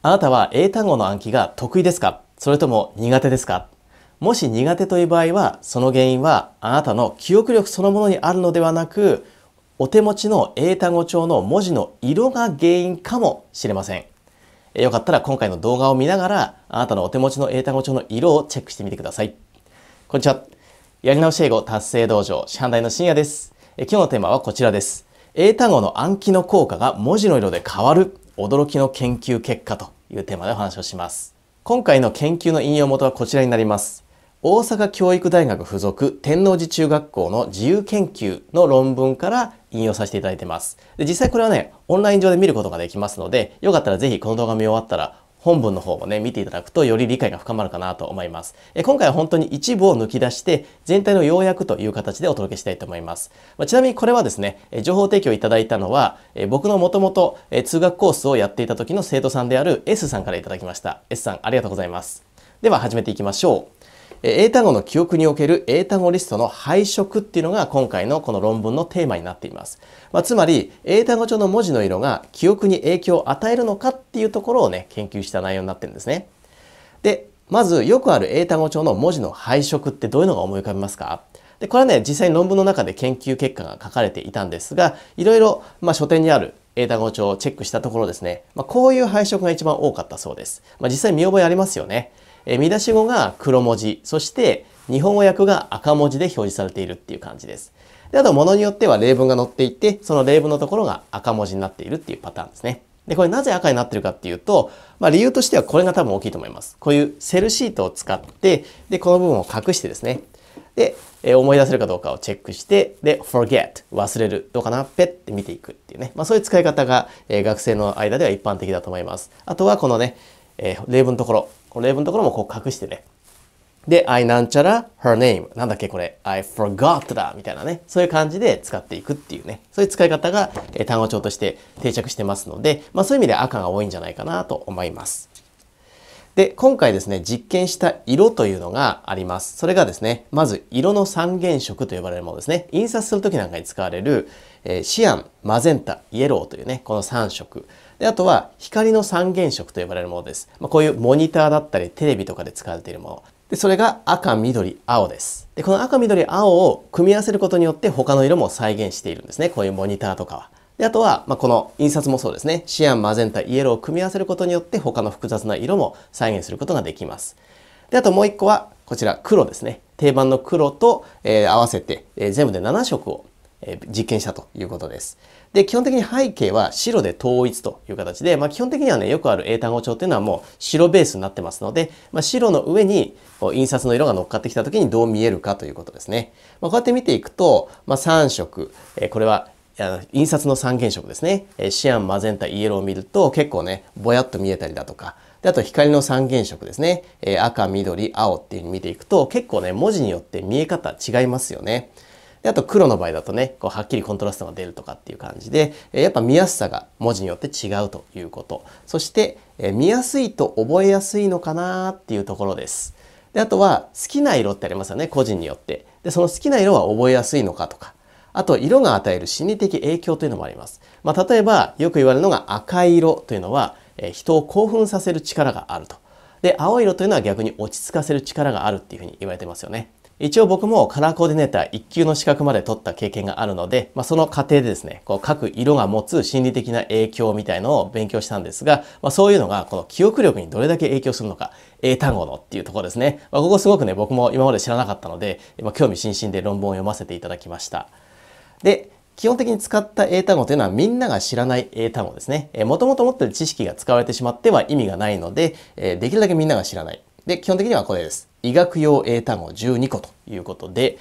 あなたは英単語の暗記が得意ですかそれとも苦手ですかもし苦手という場合は、その原因はあなたの記憶力そのものにあるのではなく、お手持ちの英単語帳の文字の色が原因かもしれません。よかったら今回の動画を見ながら、あなたのお手持ちの英単語帳の色をチェックしてみてください。こんにちは。やり直し英語達成道場、市販大の深夜です今日のテーマはこちらです。英単語の暗記の効果が文字の色で変わる驚きの研究結果というテーマでお話をします。今回の研究の引用元はこちらになります。大阪教育大学附属天王寺中学校の自由研究の論文から引用させていただいてます。で実際これはね、オンライン上で見ることができますので、よかったらぜひこの動画見終わったら本文の方もね、見ていただくとより理解が深まるかなと思います。え今回は本当に一部を抜き出して、全体の要約という形でお届けしたいと思います。まあ、ちなみにこれはですね、情報提供いただいたのは、え僕のもともと通学コースをやっていた時の生徒さんである S さんからいただきました。S さん、ありがとうございます。では始めていきましょう。英単語の記憶における英単語リストの配色っていうのが今回のこの論文のテーマになっています。まあ、つまり、英単語帳の文字の色が記憶に影響を与えるのかっていうところをね、研究した内容になってるんですね。で、まずよくある英単語帳の文字の配色ってどういうのが思い浮かびますかで、これはね、実際に論文の中で研究結果が書かれていたんですが、いろいろ、まあ、書店にある英単語帳をチェックしたところですね、まあ、こういう配色が一番多かったそうです。まあ、実際見覚えありますよね。え見出し語が黒文字、そして日本語訳が赤文字で表示されているっていう感じです。で、あと、ものによっては例文が載っていて、その例文のところが赤文字になっているっていうパターンですね。で、これなぜ赤になってるかっていうと、まあ理由としてはこれが多分大きいと思います。こういうセルシートを使って、で、この部分を隠してですね。で、えー、思い出せるかどうかをチェックして、で、forget、忘れる、どうかな、ペッて見ていくっていうね。まあそういう使い方が、えー、学生の間では一般的だと思います。あとはこのね、えー、例文のところ、この例文のところもこう隠してね。で、I なんちゃら her name なんだっけこれ I forgot だみたいなねそういう感じで使っていくっていうねそういう使い方が単語帳として定着してますのでまあそういう意味で赤が多いんじゃないかなと思います。で、今回ですね、実験した色というのがあります。それがですね、まず色の三原色と呼ばれるものですね。印刷するときなんかに使われる、えー、シアン、マゼンタ、イエローというね、この3色。で、あとは光の三原色と呼ばれるものです。まあ、こういうモニターだったり、テレビとかで使われているもの。で、それが赤、緑、青です。で、この赤、緑、青を組み合わせることによって他の色も再現しているんですね。こういうモニターとかは。であとは、まあ、この印刷もそうですねシアンマゼンタイエローを組み合わせることによって他の複雑な色も再現することができますであともう一個はこちら黒ですね定番の黒と、えー、合わせて、えー、全部で7色を、えー、実験したということですで基本的に背景は白で統一という形で、まあ、基本的にはねよくある英単語帳っていうのはもう白ベースになってますので、まあ、白の上にこう印刷の色が乗っかってきた時にどう見えるかということですね、まあ、こうやって見ていくと、まあ、3色、えー、これは印刷の三原色ですね、えシアン、マゼンタ、イエローを見ると結構ね、ぼやっと見えたりだとか、であと光の三原色ですね、え赤、緑、青っていううに見ていくと結構ね、文字によって見え方違いますよね。であと黒の場合だとね、こうはっきりコントラストが出るとかっていう感じで、えやっぱ見やすさが文字によって違うということ。そして、え見やすいと覚えやすいのかなっていうところです。であとは好きな色ってありますよね個人によってでその好きな色は覚えやすいのかとかあと、色が与える心理的影響というのもあります。まあ、例えば、よく言われるのが赤色というのは、え人を興奮させる力があると。で、青色というのは逆に落ち着かせる力があるっていうふうに言われてますよね。一応僕もカラーコーディネーター1級の資格まで取った経験があるので、まあ、その過程でですね、こう各色が持つ心理的な影響みたいのを勉強したんですが、まあ、そういうのがこの記憶力にどれだけ影響するのか、英単語のっていうところですね。まあ、ここすごくね、僕も今まで知らなかったので、ま興味津々で論文を読ませていただきました。で、基本的に使った英単語というのはみんなが知らない英単語ですね。もともと持ってる知識が使われてしまっては意味がないので、できるだけみんなが知らない。で、基本的にはこれです。医学用英単語12個ということで、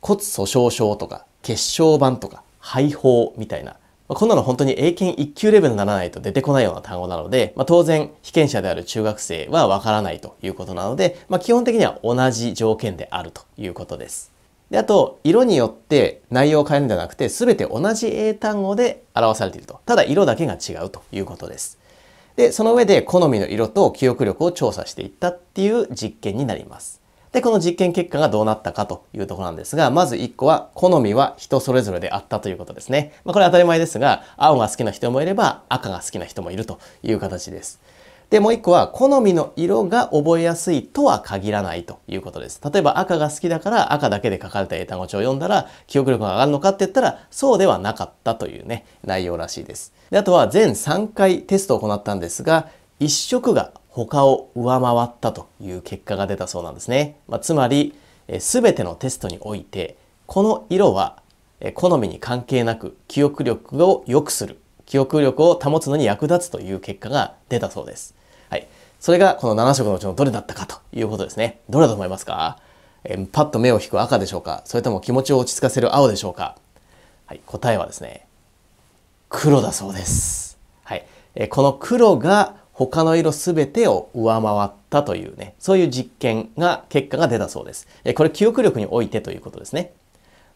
骨粗鬆症とか、血小板とか、肺胞みたいな、こんなの本当に英検1級レベルにならないと出てこないような単語なので、まあ、当然、被験者である中学生はわからないということなので、まあ、基本的には同じ条件であるということです。で、あと、色によって内容を変えるんじゃなくて、全て同じ英単語で表されていると。ただ、色だけが違うということです。で、その上で、好みの色と記憶力を調査していったっていう実験になります。で、この実験結果がどうなったかというところなんですが、まず1個は、好みは人それぞれであったということですね。まあ、これ当たり前ですが、青が好きな人もいれば、赤が好きな人もいるという形です。で、もう一個は、好みの色が覚えやすいとは限らないということです。例えば赤が好きだから赤だけで書かれた英単語帳を読んだら記憶力が上がるのかって言ったらそうではなかったというね、内容らしいです。であとは全3回テストを行ったんですが、1色が他を上回ったという結果が出たそうなんですね。まあ、つまり、すべてのテストにおいて、この色は好みに関係なく記憶力を良くする。記憶力を保つのに役立つという結果が出たそうです。はい。それがこの7色のうちのどれだったかということですね。どれだと思いますかえパッと目を引く赤でしょうかそれとも気持ちを落ち着かせる青でしょうかはい、答えはですね、黒だそうです。はい。えこの黒が他の色すべてを上回ったというね、そういう実験が、結果が出たそうです。えこれ記憶力においてということですね。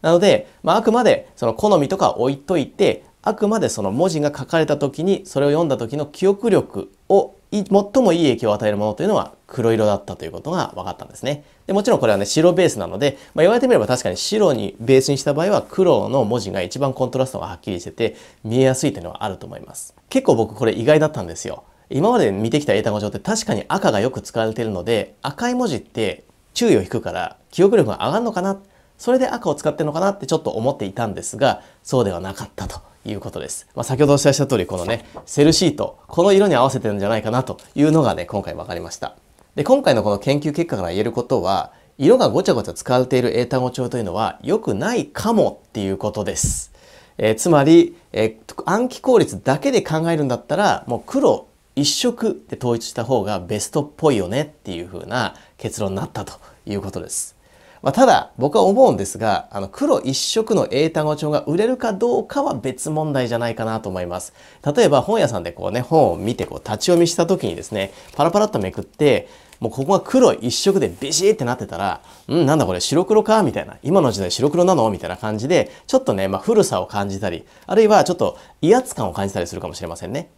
なので、まあ、あくまでその好みとか置いといて、あくまでその文字が書かれた時に、それを読んだ時の記憶力を最もいい影響を与えるものというのは黒色だったということが分かったんですね。でもちろんこれはね、白ベースなので、まあ、言われてみれば確かに白にベースにした場合は黒の文字が一番コントラストがはっきりしてて見えやすいというのはあると思います。結構僕これ意外だったんですよ。今まで見てきた英単語上って確かに赤がよく使われているので赤い文字って注意を引くから記憶力が上がるのかなそれで赤を使ってるのかなってちょっと思っていたんですがそうではなかったということです。まあ、先ほどお伝えした通り、このね、セルシート、この色に合わせてるんじゃないかなというのがね、今回分かりました。で、今回のこの研究結果から言えることは、色がごちゃごちゃ使われている英単語帳というのは良くないかもっていうことです。えー、つまり、えー、暗記効率だけで考えるんだったら、もう黒一色で統一した方がベストっぽいよねっていう風な結論になったということです。まあ、ただ僕は思うんですがあの黒一色の英単語帳が売れるかどうかは別問題じゃないかなと思います例えば本屋さんでこうね本を見てこう立ち読みした時にですねパラパラっとめくってもうここが黒一色でビシーってなってたら、うん、なんだこれ白黒かみたいな。今の時代白黒なのみたいな感じで、ちょっとね、まあ、古さを感じたり、あるいはちょっと威圧感を感じたりするかもしれませんね。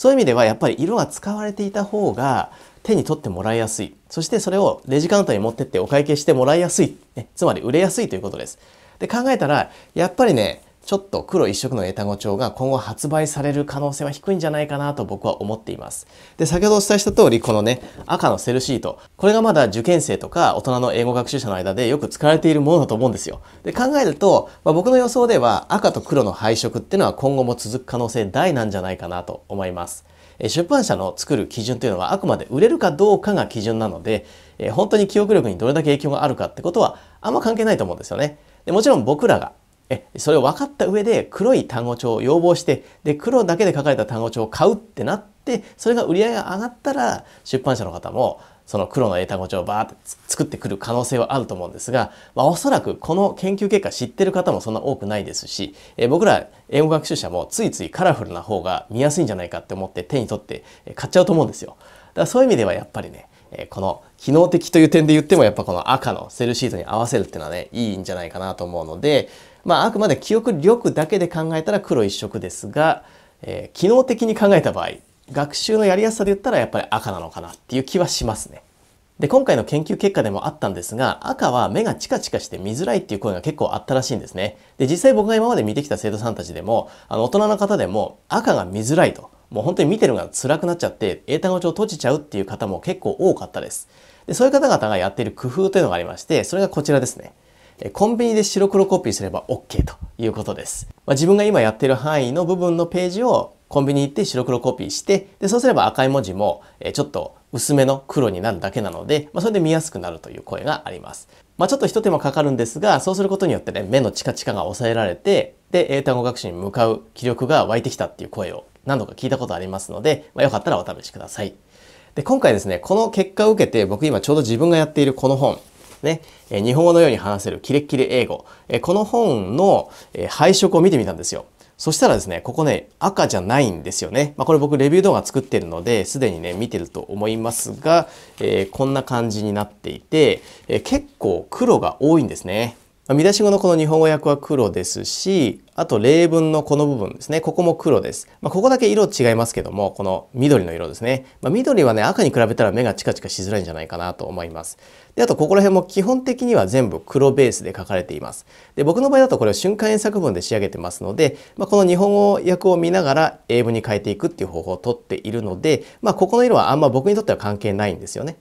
そういう意味ではやっぱり色が使われていた方が手に取ってもらいやすい。そしてそれをレジカウンターに持ってってお会計してもらいやすい。ね、つまり売れやすいということです。で、考えたら、やっぱりね、ちょっと黒一色の英単語帳が今後発売される可能性は低いんじゃないかなと僕は思っています。で、先ほどお伝えした通り、このね、赤のセルシート。これがまだ受験生とか大人の英語学習者の間でよく使われているものだと思うんですよ。で、考えると、まあ、僕の予想では赤と黒の配色っていうのは今後も続く可能性大なんじゃないかなと思います。出版社の作る基準というのはあくまで売れるかどうかが基準なので、え本当に記憶力にどれだけ影響があるかってことはあんま関係ないと思うんですよね。もちろん僕らがえそれを分かった上で黒い単語帳を要望してで黒だけで書かれた単語帳を買うってなってそれが売り上げが上がったら出版社の方もその黒の英単語帳をバーって作ってくる可能性はあると思うんですが、まあ、おそらくこの研究結果知ってる方もそんな多くないですし、え僕ら英語学習者もついついカラフルな方が見やすいんじゃないかって思って手に取って買っちゃうと思うんですよ。だからそういう意味ではやっぱりねえこの機能的という点で言ってもやっぱこの赤のセルシートに合わせるっていうのはねいいんじゃないかなと思うので、まあ、あくまで記憶力だけで考えたら黒一色ですが、えー、機能的に考えた場合学習のやりやすさで言ったらやっぱり赤なのかなっていう気はしますね。で今回の研究結果でもあったんですが赤は目がチカチカして見づらいっていう声が結構あったらしいんですね。で実際僕が今まで見てきた生徒さんたちでもあの大人の方でも赤が見づらいともう本当に見てるのが辛くなっちゃって英単語帳閉じちゃうっていう方も結構多かったです。でそういう方々がやっている工夫というのがありましてそれがこちらですね。コンビニで白黒コピーすれば OK ということです。まあ、自分が今やってる範囲の部分のページをコンビニ行って白黒コピーして、で、そうすれば赤い文字もちょっと薄めの黒になるだけなので、まあ、それで見やすくなるという声があります。まあ、ちょっと一手間かかるんですが、そうすることによってね、目のチカチカが抑えられて、で、英単語学習に向かう気力が湧いてきたっていう声を何度か聞いたことありますので、まあ、よかったらお試しください。で、今回ですね、この結果を受けて、僕今ちょうど自分がやっているこの本、ね。え日本語のように話せるキレッキレ英語。えこの本の、え配色を見てみたんですよ。そしたらですね、ここね、赤じゃないんですよね。まあ、これ僕レビュー動画作ってるので、すでにね、見てると思いますが、えー、こんな感じになっていて、えー、結構黒が多いんですね。ま見出し語のこの日本語訳は黒ですし、あと例文のこの部分ですね。ここも黒です。まあ、ここだけ色違いますけども、この緑の色ですね。まあ、緑はね、赤に比べたら目がチカチカしづらいんじゃないかなと思います。で、あとここら辺も基本的には全部黒ベースで書かれています。で、僕の場合だとこれを瞬間演作文で仕上げてますので、まあ、この日本語訳を見ながら英文に変えていくっていう方法をとっているので、まあ、ここの色はあんま僕にとっては関係ないんですよね。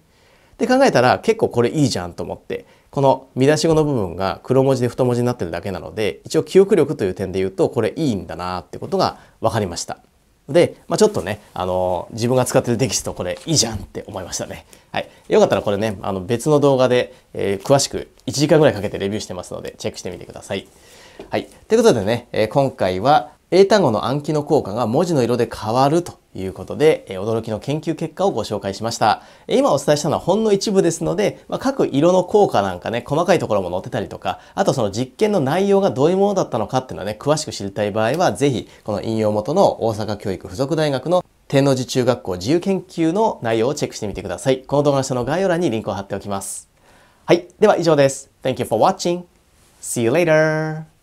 で考えたら結構これいいじゃんと思ってこの見出し語の部分が黒文字で太文字になってるだけなので一応記憶力という点で言うとこれいいんだなってことが分かりました。で、まあ、ちょっとね、あのー、自分が使ってるテキストこれいいじゃんって思いましたね。はい。よかったらこれね、あの別の動画で、えー、詳しく1時間ぐらいかけてレビューしてますのでチェックしてみてください。はい。ということでね、えー、今回は英単語の暗記の効果が文字の色で変わるということで、え驚きの研究結果をご紹介しました。え今お伝えしたのはほんの一部ですので、まあ、各色の効果なんかね、細かいところも載ってたりとか、あとその実験の内容がどういうものだったのかっていうのはね、詳しく知りたい場合は、ぜひ、この引用元の大阪教育附属大学の天王寺中学校自由研究の内容をチェックしてみてください。この動画の下の概要欄にリンクを貼っておきます。はい。では以上です。Thank you for watching. See you later.